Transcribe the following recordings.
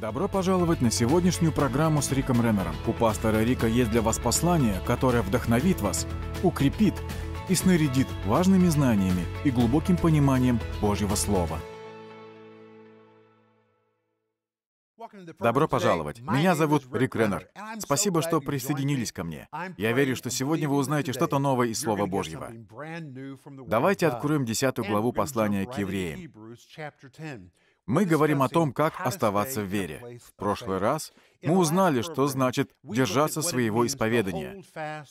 Добро пожаловать на сегодняшнюю программу с Риком Реннером. У пастора Рика есть для вас послание, которое вдохновит вас, укрепит и снарядит важными знаниями и глубоким пониманием Божьего Слова. Добро пожаловать. Меня зовут Рик Реннер. Спасибо, что присоединились ко мне. Я верю, что сегодня вы узнаете что-то новое из Слова Божьего. Давайте откроем 10 главу послания к евреям. Мы говорим о том, как оставаться в вере. В прошлый раз мы узнали, что значит держаться своего исповедания.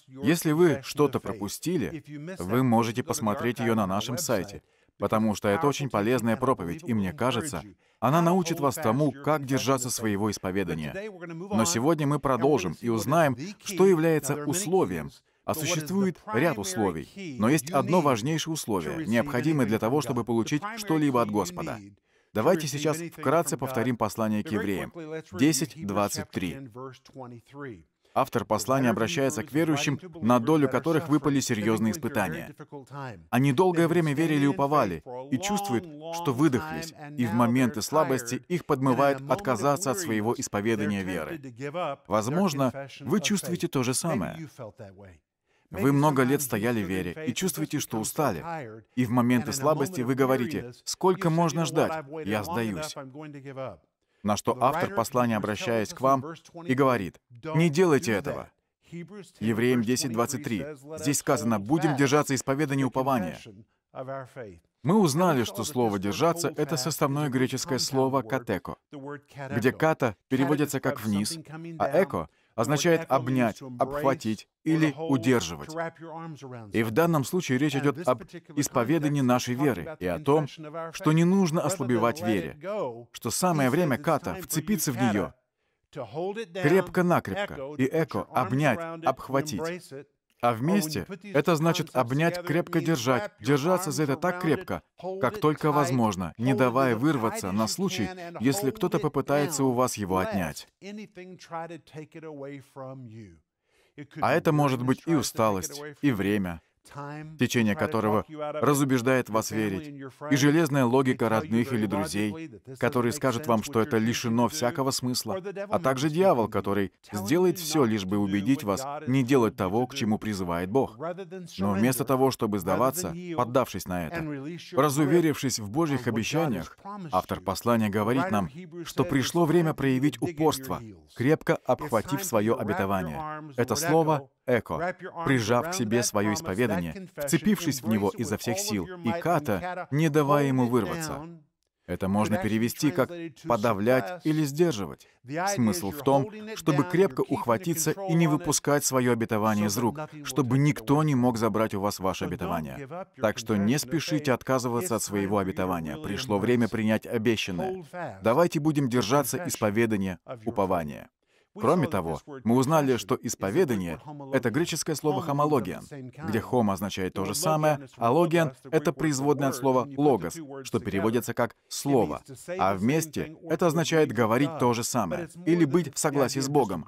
Если вы что-то пропустили, вы можете посмотреть ее на нашем сайте, потому что это очень полезная проповедь, и мне кажется, она научит вас тому, как держаться своего исповедания. Но сегодня мы продолжим и узнаем, что является условием, а существует ряд условий, но есть одно важнейшее условие, необходимое для того, чтобы получить что-либо от Господа. Давайте сейчас вкратце повторим послание к евреям. 10.23. Автор послания обращается к верующим, на долю которых выпали серьезные испытания. Они долгое время верили и уповали, и чувствуют, что выдохлись, и в моменты слабости их подмывает отказаться от своего исповедания веры. Возможно, вы чувствуете то же самое. Вы много лет стояли в вере и чувствуете, что устали. И в моменты слабости вы говорите, «Сколько можно ждать? Я сдаюсь». На что автор послания, обращаясь к вам, и говорит, «Не делайте этого». Евреям 10.23. Здесь сказано, «Будем держаться исповедания упования». Мы узнали, что слово «держаться» — это составное греческое слово «катеко», где «ката» переводится как «вниз», а «эко» означает обнять, обхватить или удерживать. И в данном случае речь идет об исповедании нашей веры и о том, что не нужно ослабевать вере, что самое время ката вцепиться в нее, крепко-накрепко, и эко обнять, обхватить. А вместе — это значит обнять, крепко держать, держаться за это так крепко, как только возможно, не давая вырваться на случай, если кто-то попытается у вас его отнять. А это может быть и усталость, и время, течение которого разубеждает вас верить, и железная логика родных или друзей, которые скажут вам, что это лишено всякого смысла, а также дьявол, который сделает все, лишь бы убедить вас не делать того, к чему призывает Бог. Но вместо того, чтобы сдаваться, поддавшись на это, разуверившись в Божьих обещаниях, автор послания говорит нам, что пришло время проявить упорство, крепко обхватив свое обетование. Это слово Эко, прижав к себе свое исповедание, вцепившись в него изо всех сил, и Ката, не давая ему вырваться. Это можно перевести как «подавлять» или «сдерживать». Смысл в том, чтобы крепко ухватиться и не выпускать свое обетование из рук, чтобы никто не мог забрать у вас ваше обетование. Так что не спешите отказываться от своего обетования. Пришло время принять обещанное. Давайте будем держаться исповедания, упования. Кроме того, мы узнали, что исповедание — это греческое слово хомология, где «хомо» означает то же самое, а «логиан» — это производное от слова «логос», что переводится как «слово», а вместе это означает «говорить то же самое» или «быть в согласии с Богом».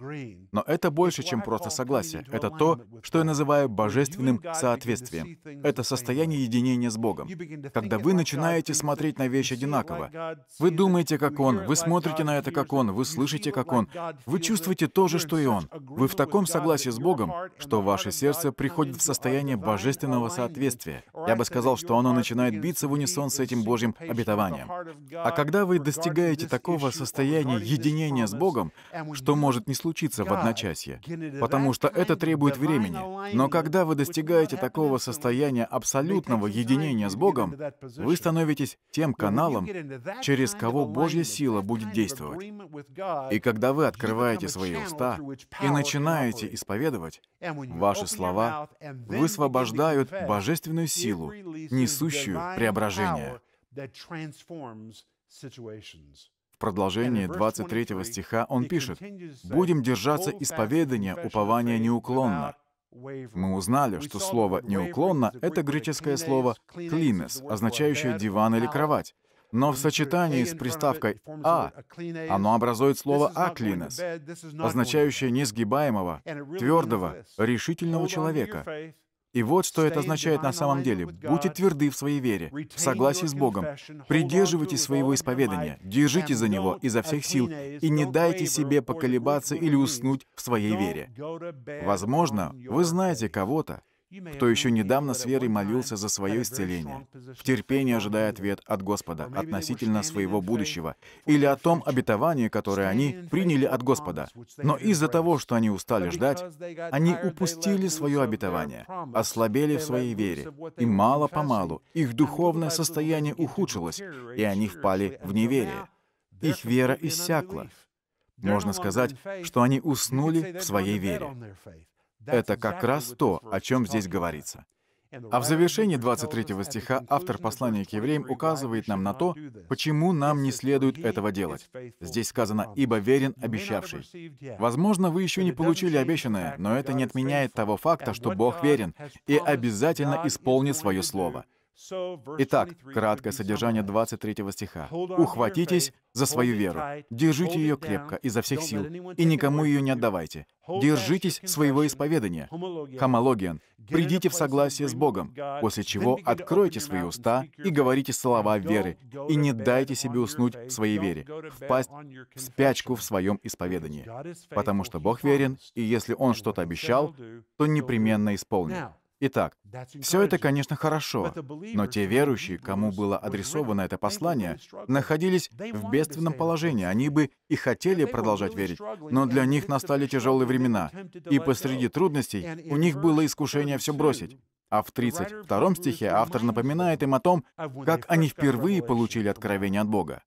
Но это больше, чем просто согласие. Это то, что я называю божественным соответствием. Это состояние единения с Богом. Когда вы начинаете смотреть на вещи одинаково, вы думаете, как Он, вы смотрите на это, как Он, вы слышите, как Он, вы чувствуете, чувствуете то же, что и Он. Вы в таком согласии с Богом, что ваше сердце приходит в состояние божественного соответствия. Я бы сказал, что оно начинает биться в унисон с этим Божьим обетованием. А когда вы достигаете такого состояния единения с Богом, что может не случиться в одночасье, потому что это требует времени. Но когда вы достигаете такого состояния абсолютного единения с Богом, вы становитесь тем каналом, через кого Божья сила будет действовать. И когда вы открываете открываете свои уста и начинаете исповедовать, ваши слова высвобождают божественную силу, несущую преображение. В продолжении 23 стиха он пишет, «Будем держаться исповедания упования неуклонно». Мы узнали, что слово «неуклонно» — это греческое слово «клинес», означающее «диван» или «кровать» но в сочетании с приставкой «а» оно образует слово «аклинес», означающее несгибаемого, твердого, решительного человека. И вот что это означает на самом деле. Будьте тверды в своей вере, в согласии с Богом. Придерживайтесь своего исповедания, держите за него изо всех сил и не дайте себе поколебаться или уснуть в своей вере. Возможно, вы знаете кого-то, кто еще недавно с верой молился за свое исцеление, в терпении ожидая ответ от Господа относительно своего будущего или о том обетовании, которое они приняли от Господа. Но из-за того, что они устали ждать, они упустили свое обетование, ослабели в своей вере, и мало-помалу их духовное состояние ухудшилось, и они впали в неверие. Их вера иссякла. Можно сказать, что они уснули в своей вере. Это как раз то, о чем здесь говорится. А в завершении 23 стиха автор послания к евреям указывает нам на то, почему нам не следует этого делать. Здесь сказано «ибо верен обещавший». Возможно, вы еще не получили обещанное, но это не отменяет того факта, что Бог верен и обязательно исполнит свое слово — Итак, краткое содержание 23 стиха. «Ухватитесь за свою веру, держите ее крепко, изо всех сил, и никому ее не отдавайте. Держитесь своего исповедания, хомологиан, придите в согласие с Богом, после чего откройте свои уста и говорите слова веры, и не дайте себе уснуть в своей вере, впасть в спячку в своем исповедании. Потому что Бог верен, и если Он что-то обещал, то непременно исполнит». Итак, все это, конечно, хорошо, но те верующие, кому было адресовано это послание, находились в бедственном положении. Они бы и хотели продолжать верить, но для них настали тяжелые времена, и посреди трудностей у них было искушение все бросить. А в 32 стихе автор напоминает им о том, как они впервые получили откровение от Бога.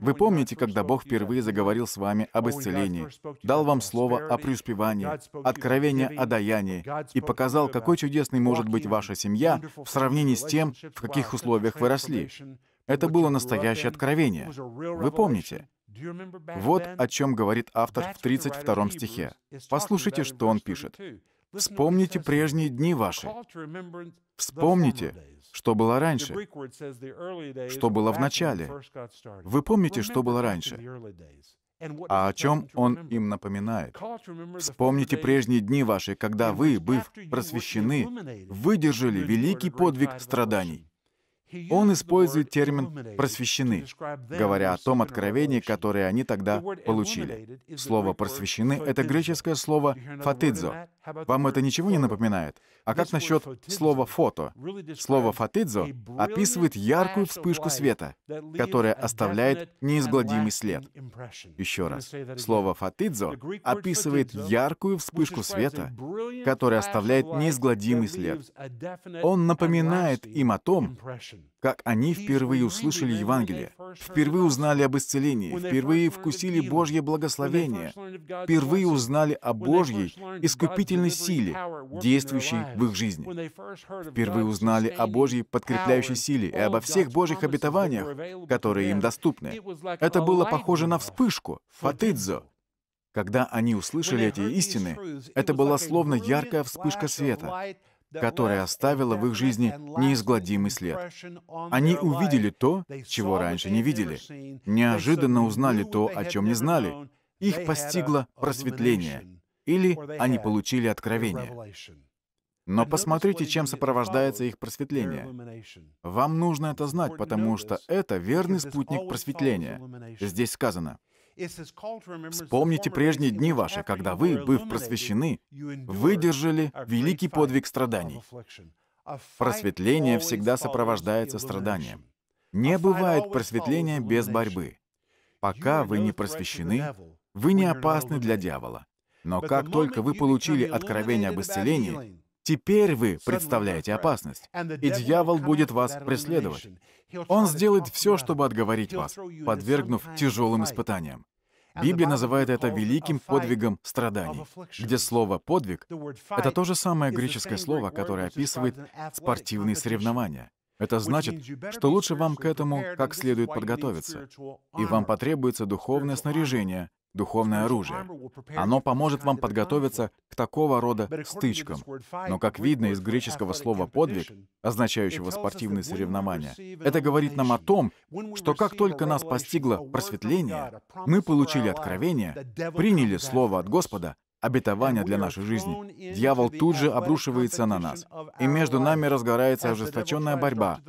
Вы помните, когда Бог впервые заговорил с вами об исцелении, дал вам слово о преуспевании, откровение о даянии и показал, какой чудесной может быть ваша семья в сравнении с тем, в каких условиях вы росли? Это было настоящее откровение. Вы помните? Вот о чем говорит автор в 32 стихе. Послушайте, что он пишет. Вспомните прежние дни ваши. Вспомните, что было раньше, что было в начале. Вы помните, что было раньше, а о чем он им напоминает. Вспомните прежние дни ваши, когда вы, быв просвещены, выдержали великий подвиг страданий. Он использует термин «просвещены», говоря о том откровении, которое они тогда получили. Слово «просвещены» — это греческое слово «фатидзо». Вам это ничего не напоминает? А как насчет слова «фото»? Слово «фатидзо» описывает яркую вспышку света, которая оставляет неизгладимый след. Еще раз. Слово «фатидзо» описывает яркую вспышку света, которая оставляет неизгладимый след. Он напоминает им о том, как они впервые услышали Евангелие, впервые узнали об исцелении, впервые вкусили Божье благословение, впервые узнали о Божьей искупительной силе, действующей в их жизни, впервые узнали о Божьей подкрепляющей силе и обо всех Божьих обетованиях, которые им доступны. Это было похоже на вспышку, фатидзо, когда они услышали эти истины, это была словно яркая вспышка света которая оставила в их жизни неизгладимый след. Они увидели то, чего раньше не видели, неожиданно узнали то, о чем не знали. Их постигло просветление, или они получили откровение. Но посмотрите, чем сопровождается их просветление. Вам нужно это знать, потому что это верный спутник просветления. Здесь сказано — Вспомните прежние дни ваши, когда вы, быв просвещены, выдержали великий подвиг страданий. Просветление всегда сопровождается страданием. Не бывает просветления без борьбы. Пока вы не просвещены, вы не опасны для дьявола. Но как только вы получили откровение об исцелении, Теперь вы представляете опасность, и дьявол будет вас преследовать. Он сделает все, чтобы отговорить вас, подвергнув тяжелым испытаниям. Библия называет это великим подвигом страданий, где слово «подвиг» — это то же самое греческое слово, которое описывает спортивные соревнования. Это значит, что лучше вам к этому как следует подготовиться, и вам потребуется духовное снаряжение, духовное оружие. Оно поможет вам подготовиться к такого рода стычкам. Но, как видно из греческого слова «подвиг», означающего спортивные соревнования, это говорит нам о том, что как только нас постигло просветление, мы получили откровение, приняли слово от Господа обетования для нашей жизни. Дьявол тут же обрушивается на нас, и между нами разгорается ожесточенная борьба,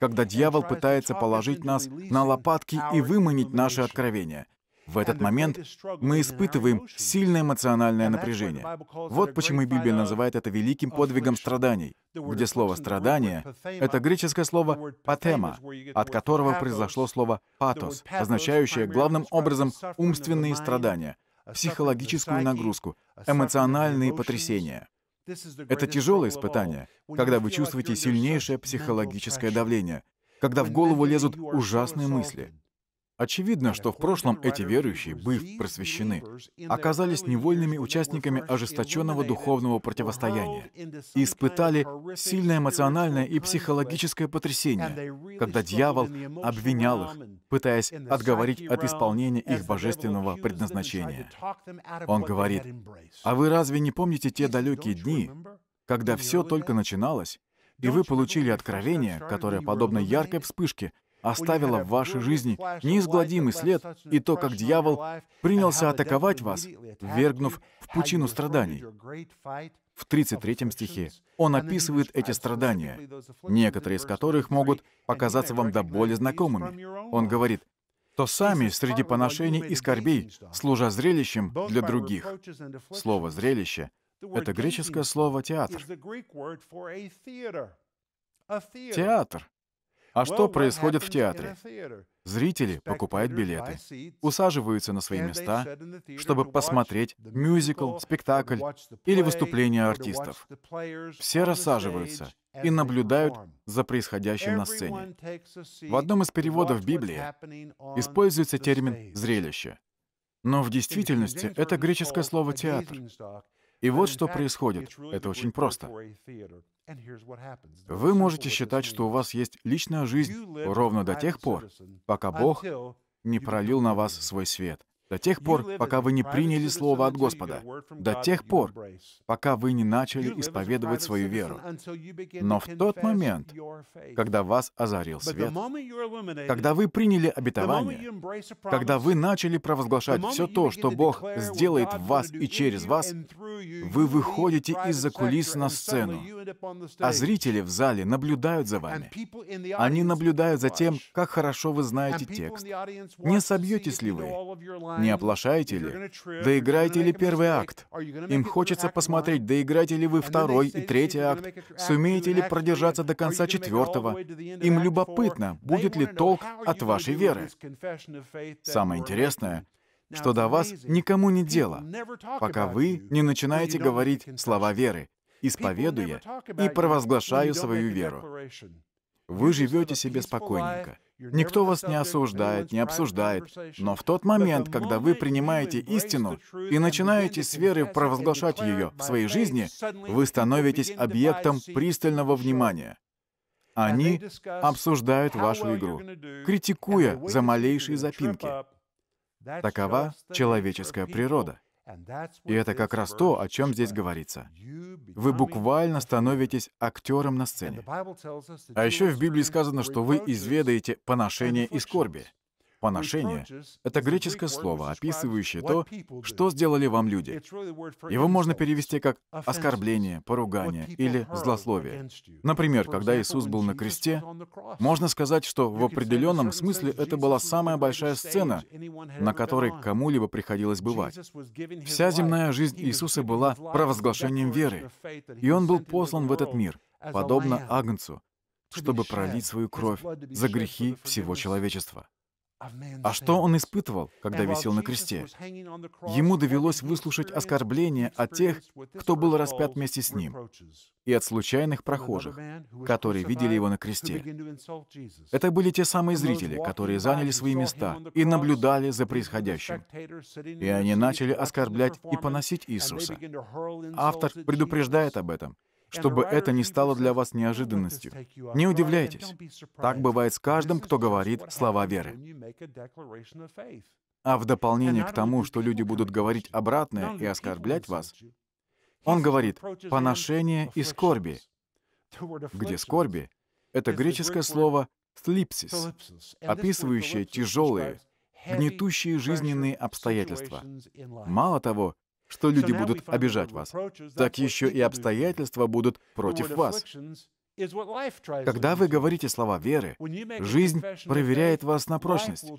когда дьявол пытается положить нас на лопатки и выманить наше откровение. В этот момент мы испытываем сильное эмоциональное напряжение. Вот почему Библия называет это великим подвигом страданий, где слово «страдание» — это греческое слово «патема», от которого произошло слово «патос», означающее главным образом умственные страдания, психологическую нагрузку, эмоциональные потрясения. Это тяжелое испытание, когда вы чувствуете сильнейшее психологическое давление, когда в голову лезут ужасные мысли, Очевидно, что в прошлом эти верующие, быв просвещены, оказались невольными участниками ожесточенного духовного противостояния и испытали сильное эмоциональное и психологическое потрясение, когда дьявол обвинял их, пытаясь отговорить от исполнения их божественного предназначения. Он говорит, «А вы разве не помните те далекие дни, когда все только начиналось, и вы получили откровение, которое, подобно яркой вспышке, оставила в вашей жизни неизгладимый след и то, как дьявол принялся атаковать вас, вергнув в пучину страданий. В 33 стихе он описывает эти страдания, некоторые из которых могут показаться вам до боли знакомыми. Он говорит, то сами среди поношений и скорбей, служа зрелищем для других. Слово «зрелище» — это греческое слово «театр». Театр а что происходит в театре? Зрители покупают билеты, усаживаются на свои места, чтобы посмотреть мюзикл, спектакль или выступление артистов. Все рассаживаются и наблюдают за происходящим на сцене. В одном из переводов Библии используется термин «зрелище». Но в действительности это греческое слово «театр». И вот что происходит. Это очень просто. Вы можете считать, что у вас есть личная жизнь ровно до тех пор, пока Бог не пролил на вас свой свет. До тех пор, пока вы не приняли Слово от Господа. До тех пор, пока вы не начали исповедовать свою веру. Но в тот момент, когда вас озарил свет, когда вы приняли обетование, когда вы начали провозглашать все то, что Бог сделает в вас и через вас, вы выходите из-за кулис на сцену, а зрители в зале наблюдают за вами. Они наблюдают за тем, как хорошо вы знаете текст. Не собьетесь ли вы? Не оплошаете ли? Доиграете ли первый акт? Им хочется посмотреть, доиграете ли вы второй и третий акт? Сумеете ли продержаться до конца четвертого? Им любопытно, будет ли толк от вашей веры. Самое интересное, что до вас никому не дело, пока вы не начинаете говорить слова веры, исповедуя и провозглашаю свою веру. Вы живете себе спокойненько. Никто вас не осуждает, не обсуждает. Но в тот момент, когда вы принимаете истину и начинаете с веры провозглашать ее в своей жизни, вы становитесь объектом пристального внимания. Они обсуждают вашу игру, критикуя за малейшие запинки. Такова человеческая природа. И это как раз то, о чем здесь говорится. Вы буквально становитесь актером на сцене. А еще в Библии сказано, что вы изведаете поношение и скорби. Поношение — это греческое слово, описывающее то, что сделали вам люди. Его можно перевести как оскорбление, поругание или злословие. Например, когда Иисус был на кресте, можно сказать, что в определенном смысле это была самая большая сцена, на которой кому-либо приходилось бывать. Вся земная жизнь Иисуса была провозглашением веры, и Он был послан в этот мир, подобно Агнцу, чтобы пролить свою кровь за грехи всего человечества. А, а что он испытывал, когда висел на кресте? Ему довелось выслушать оскорбления от тех, кто был распят вместе с ним, и от случайных прохожих, которые видели его на кресте. Это были те самые зрители, которые заняли свои места и наблюдали за происходящим. И они начали оскорблять и поносить Иисуса. Автор предупреждает об этом чтобы это не стало для вас неожиданностью. Не удивляйтесь. Так бывает с каждым, кто говорит слова веры. А в дополнение к тому, что люди будут говорить обратное и оскорблять вас, он говорит «поношение и скорби», где скорби — это греческое слово «слипсис», описывающее тяжелые, гнетущие жизненные обстоятельства. Мало того, что люди будут обижать вас, так еще и обстоятельства будут против вас. Когда вы говорите слова веры, жизнь проверяет вас на прочность.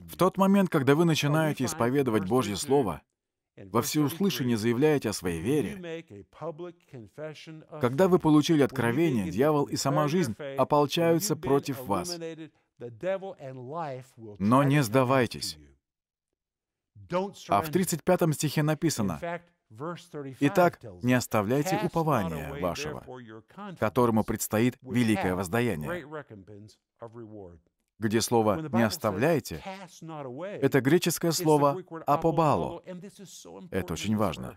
В тот момент, когда вы начинаете исповедовать Божье Слово, во всеуслышание заявляете о своей вере, когда вы получили откровение, дьявол и сама жизнь ополчаются против вас. Но не сдавайтесь. А в 35 стихе написано, «Итак, не оставляйте упования вашего, которому предстоит великое воздаяние» где слово «не оставляйте» — это греческое слово «апобало». Это очень важно.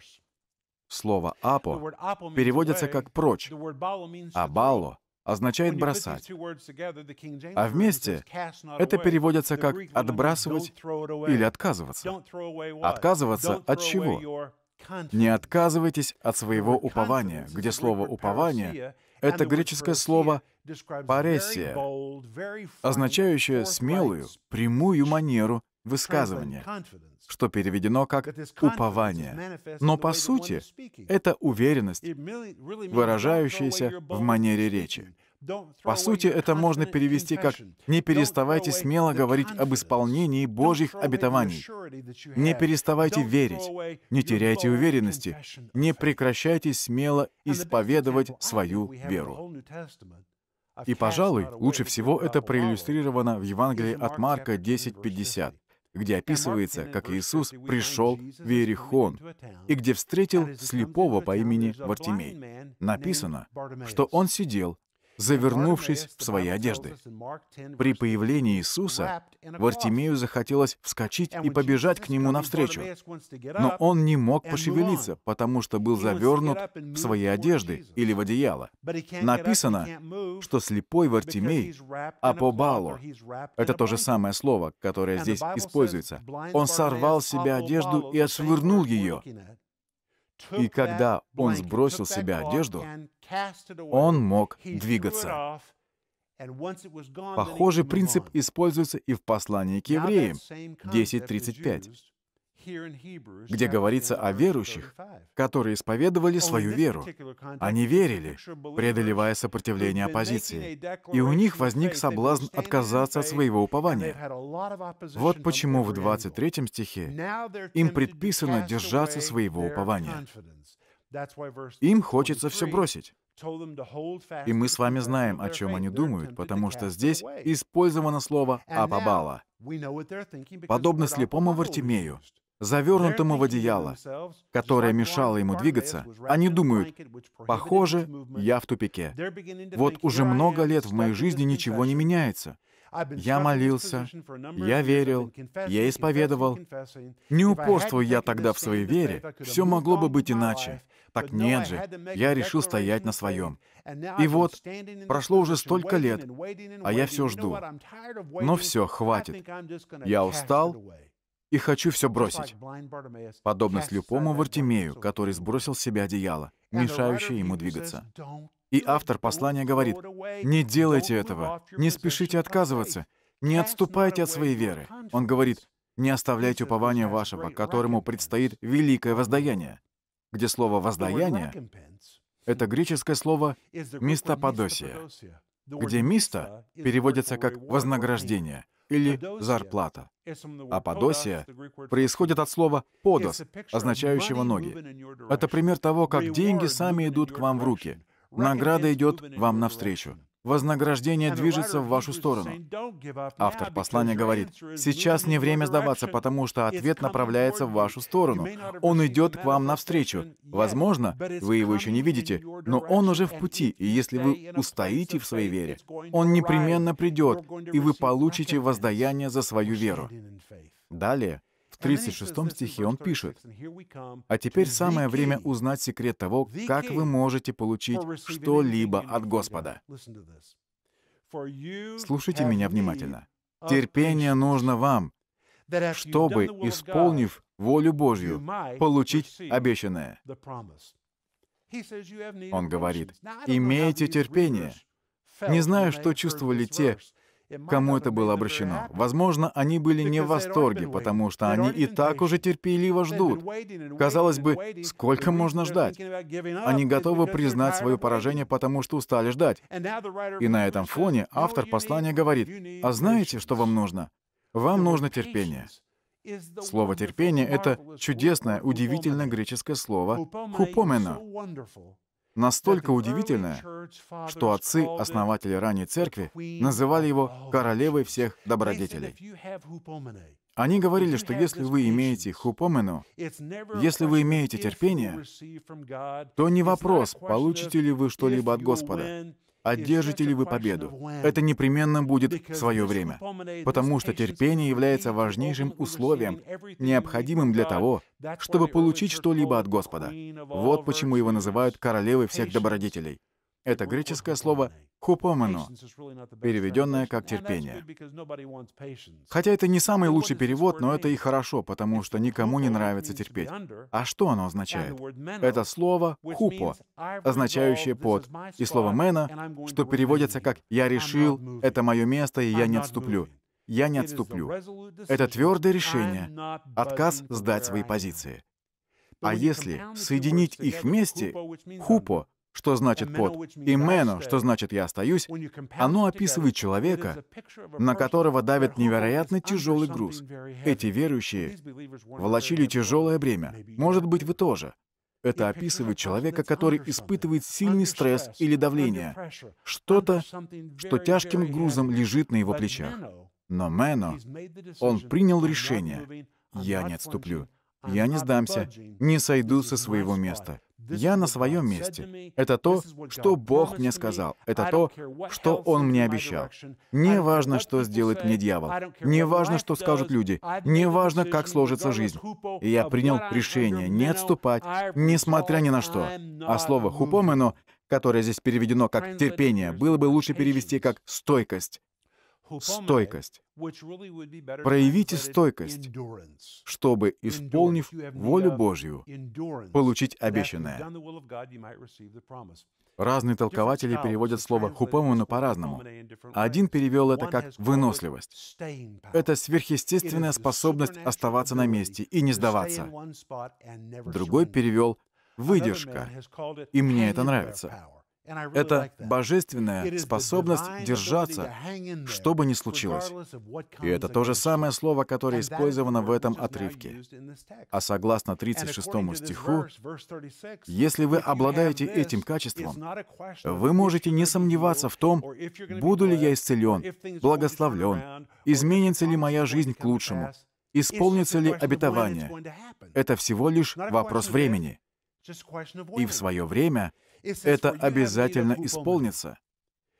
Слово «апо» переводится как «прочь», а «бало» означает бросать. А вместе это переводится как «отбрасывать» или «отказываться». Отказываться от чего? Не отказывайтесь от своего упования, где слово «упование» — это греческое слово «паресия», означающее смелую, прямую манеру высказывание, что переведено как «упование». Но по сути это уверенность, выражающаяся в манере речи. По сути, это можно перевести как «не переставайте смело говорить об исполнении Божьих обетований». Не переставайте верить, не теряйте уверенности, не прекращайте смело исповедовать свою веру. И, пожалуй, лучше всего это проиллюстрировано в Евангелии от Марка 10.50 где описывается, как Иисус пришел в Иерихон и где встретил слепого по имени Вартимей. Написано, что он сидел завернувшись в свои одежды. При появлении Иисуса Вартимею захотелось вскочить и побежать к нему навстречу. Но он не мог пошевелиться, потому что был завернут в свои одежды или в одеяло. Написано, что слепой Вартимей — апобало. Это то же самое слово, которое здесь используется. Он сорвал себе одежду и отшвырнул ее. И когда он сбросил себе одежду, он мог двигаться. Похожий принцип используется и в послании к евреям 10.35 где говорится о верующих, которые исповедовали свою веру. Они верили, преодолевая сопротивление оппозиции, и у них возник соблазн отказаться от своего упования. Вот почему в 23 стихе им предписано держаться своего упования. Им хочется все бросить. И мы с вами знаем, о чем они думают, потому что здесь использовано слово «апабала». Подобно слепому Вартимею, завернутому в одеяло, которое мешало ему двигаться, они думают, похоже, я в тупике. Вот уже много лет в моей жизни ничего не меняется. Я молился, я верил, я исповедовал. Не упорствую я тогда в своей вере, все могло бы быть иначе. Так нет же, я решил стоять на своем. И вот, прошло уже столько лет, а я все жду. Но все, хватит. Я устал, и хочу все бросить. Подобно слепому Вартимею, который сбросил с себя одеяло, мешающее ему двигаться. И автор послания говорит, «Не делайте этого, не спешите отказываться, не отступайте от своей веры». Он говорит, «Не оставляйте упования вашего, которому предстоит великое воздаяние» где слово «воздаяние» — это греческое слово «мистоподосия», где миста переводится как «вознаграждение», или зарплата. А подосия происходит от слова «подос», означающего «ноги». Это пример того, как деньги сами идут к вам в руки. Награда идет вам навстречу. Вознаграждение движется в вашу сторону. Автор послания говорит, сейчас не время сдаваться, потому что ответ направляется в вашу сторону. Он идет к вам навстречу. Возможно, вы его еще не видите, но он уже в пути, и если вы устоите в своей вере, он непременно придет, и вы получите воздаяние за свою веру. Далее в 36 стихе он пишет, «А теперь самое время узнать секрет того, как вы можете получить что-либо от Господа». Слушайте меня внимательно. Терпение нужно вам, чтобы, исполнив волю Божью, получить обещанное. Он говорит, «Имейте терпение». Не знаю, что чувствовали те, кому это было обращено. Возможно, они были не в восторге, потому что они и так уже терпеливо ждут. Казалось бы, сколько можно ждать? Они готовы признать свое поражение, потому что устали ждать. И на этом фоне автор послания говорит, «А знаете, что вам нужно? Вам нужно терпение». Слово «терпение» — это чудесное, удивительное греческое слово «хупомена», настолько удивительное, что отцы-основатели ранней церкви называли его королевой всех добродетелей. Они говорили, что если вы имеете хупомену, если вы имеете терпение, то не вопрос, получите ли вы что-либо от Господа одержите ли вы победу. Это непременно будет в свое время, потому что терпение является важнейшим условием, необходимым для того, чтобы получить что-либо от Господа. Вот почему его называют королевой всех добродетелей. Это греческое слово «хупомену», переведенное как «терпение». Хотя это не самый лучший перевод, но это и хорошо, потому что никому не нравится терпеть. А что оно означает? Это слово «хупо», означающее «под», и слово «мена», что переводится как «я решил, это мое место, и я не отступлю». «Я не отступлю». Это твердое решение, отказ сдать свои позиции. А если соединить их вместе, хупо, что значит код, и «мено», что значит «я остаюсь», оно описывает человека, на которого давит невероятно тяжелый груз. Эти верующие волочили тяжелое бремя. Может быть, вы тоже. Это описывает человека, который испытывает сильный стресс или давление, что-то, что тяжким грузом лежит на его плечах. Но Мэно, он принял решение. «Я не отступлю. Я не сдамся, не сойду со своего места. Я на своем месте. Это то, что Бог мне сказал. Это то, что Он мне обещал. Не важно, что сделает мне дьявол. Не важно, что скажут люди. Не важно, как сложится жизнь. И я принял решение не отступать, несмотря ни на что. А слово «хупомено», которое здесь переведено как «терпение», было бы лучше перевести как «стойкость» стойкость. Проявите стойкость, чтобы, исполнив волю Божью, получить обещанное. Разные толкователи переводят слово «хупомуна» по-разному. Один перевел это как «выносливость». Это сверхъестественная способность оставаться на месте и не сдаваться. Другой перевел «выдержка», и мне это нравится. Это божественная способность держаться, что бы ни случилось. И это то же самое слово, которое использовано в этом отрывке. А согласно 36 стиху, если вы обладаете этим качеством, вы можете не сомневаться в том, буду ли я исцелен, благословлен, изменится ли моя жизнь к лучшему, исполнится ли обетование. Это всего лишь вопрос времени. И в свое время — это обязательно исполнится.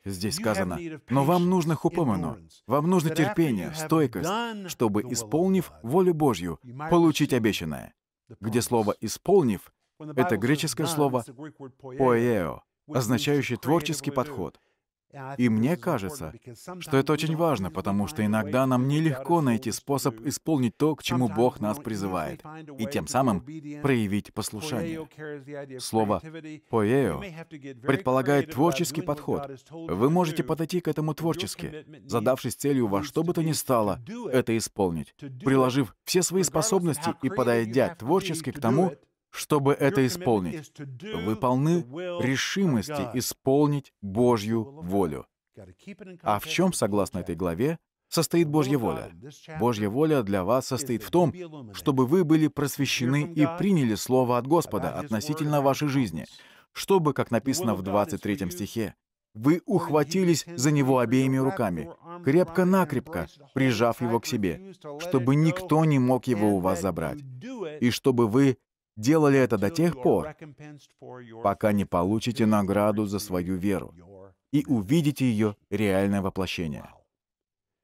Здесь сказано, но вам нужно хупомену, вам нужно терпение, стойкость, чтобы, исполнив волю Божью, получить обещанное. Где слово «исполнив» — это греческое слово «поэо», означающее творческий подход — и мне кажется, что это очень важно, потому что иногда нам нелегко найти способ исполнить то, к чему Бог нас призывает, и тем самым проявить послушание. Слово поэо предполагает творческий подход. Вы можете подойти к этому творчески, задавшись целью во что бы то ни стало это исполнить, приложив все свои способности и подойдя творчески к тому, чтобы это исполнить. Вы полны решимости исполнить Божью волю. А в чем, согласно этой главе, состоит Божья воля? Божья воля для вас состоит в том, чтобы вы были просвещены и приняли Слово от Господа относительно вашей жизни, чтобы, как написано в 23 стихе, вы ухватились за него обеими руками, крепко-накрепко, прижав его к себе, чтобы никто не мог его у вас забрать, и чтобы вы делали это до тех пор, пока не получите награду за свою веру и увидите ее реальное воплощение.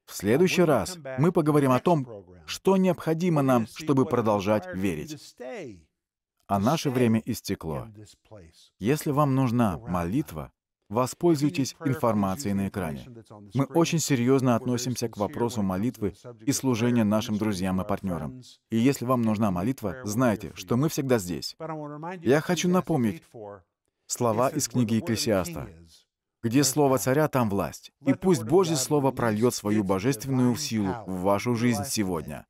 В следующий раз мы поговорим о том, что необходимо нам, чтобы продолжать верить. А наше время истекло. Если вам нужна молитва, Воспользуйтесь информацией на экране. Мы очень серьезно относимся к вопросу молитвы и служения нашим друзьям и партнерам. И если вам нужна молитва, знайте, что мы всегда здесь. Я хочу напомнить слова из книги Екклесиаста. «Где слово царя, там власть. И пусть Божье слово прольет свою божественную силу в вашу жизнь сегодня».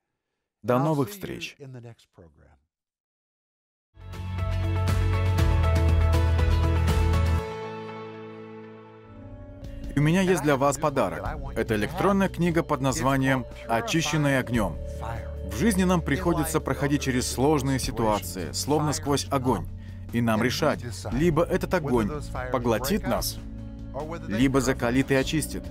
До новых встреч! У меня есть для вас подарок. Это электронная книга под названием «Очищенная огнем». В жизни нам приходится проходить через сложные ситуации, словно сквозь огонь. И нам решать, либо этот огонь поглотит нас, либо закалит и очистит.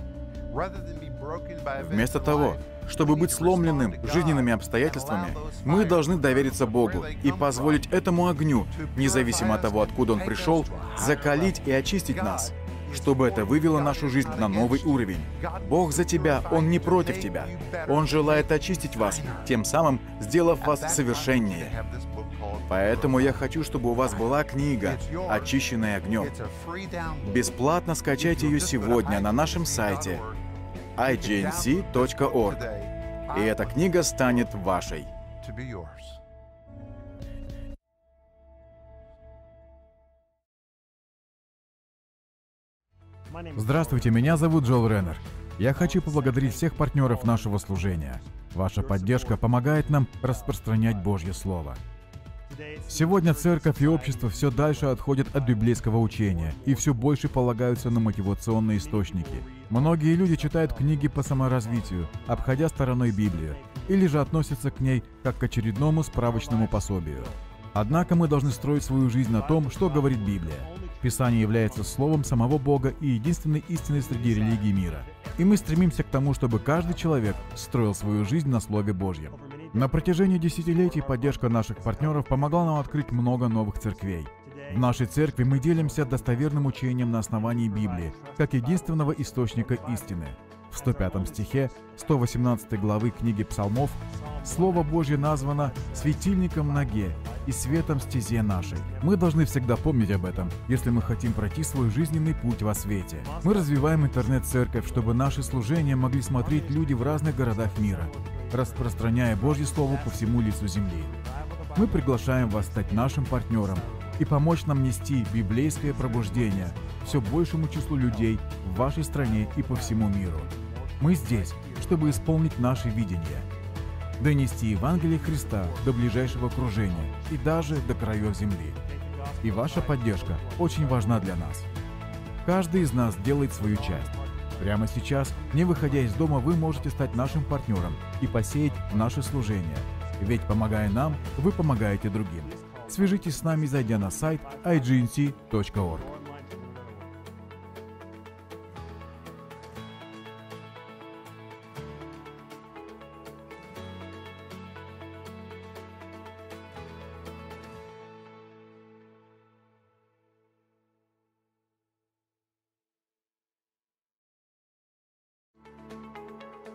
Вместо того, чтобы быть сломленным жизненными обстоятельствами, мы должны довериться Богу и позволить этому огню, независимо от того, откуда он пришел, закалить и очистить нас чтобы это вывело нашу жизнь на новый уровень. Бог за тебя, Он не против тебя. Он желает очистить вас, тем самым сделав вас совершеннее. Поэтому я хочу, чтобы у вас была книга «Очищенная огнем». Бесплатно скачайте ее сегодня на нашем сайте ignc.org. И эта книга станет вашей. Здравствуйте, меня зовут Джол Реннер. Я хочу поблагодарить всех партнеров нашего служения. Ваша поддержка помогает нам распространять Божье Слово. Сегодня церковь и общество все дальше отходят от библейского учения и все больше полагаются на мотивационные источники. Многие люди читают книги по саморазвитию, обходя стороной Библию, или же относятся к ней как к очередному справочному пособию. Однако мы должны строить свою жизнь на том, что говорит Библия. Писание является словом самого Бога и единственной истиной среди религий мира. И мы стремимся к тому, чтобы каждый человек строил свою жизнь на Слове Божьем. На протяжении десятилетий поддержка наших партнеров помогла нам открыть много новых церквей. В нашей церкви мы делимся достоверным учением на основании Библии, как единственного источника истины. В 105 стихе 118 главы книги Псалмов Слово Божье названо «светильником ноге и светом стезе нашей. Мы должны всегда помнить об этом, если мы хотим пройти свой жизненный путь во свете. Мы развиваем интернет-церковь, чтобы наши служения могли смотреть люди в разных городах мира, распространяя Божье Слово по всему лицу земли. Мы приглашаем вас стать нашим партнером и помочь нам нести библейское пробуждение все большему числу людей в вашей стране и по всему миру. Мы здесь, чтобы исполнить наше видение – донести Евангелие Христа до ближайшего окружения и даже до краев земли. И ваша поддержка очень важна для нас. Каждый из нас делает свою часть. Прямо сейчас, не выходя из дома, вы можете стать нашим партнером и посеять наше служение. Ведь помогая нам, вы помогаете другим. Свяжитесь с нами, зайдя на сайт ignc.org.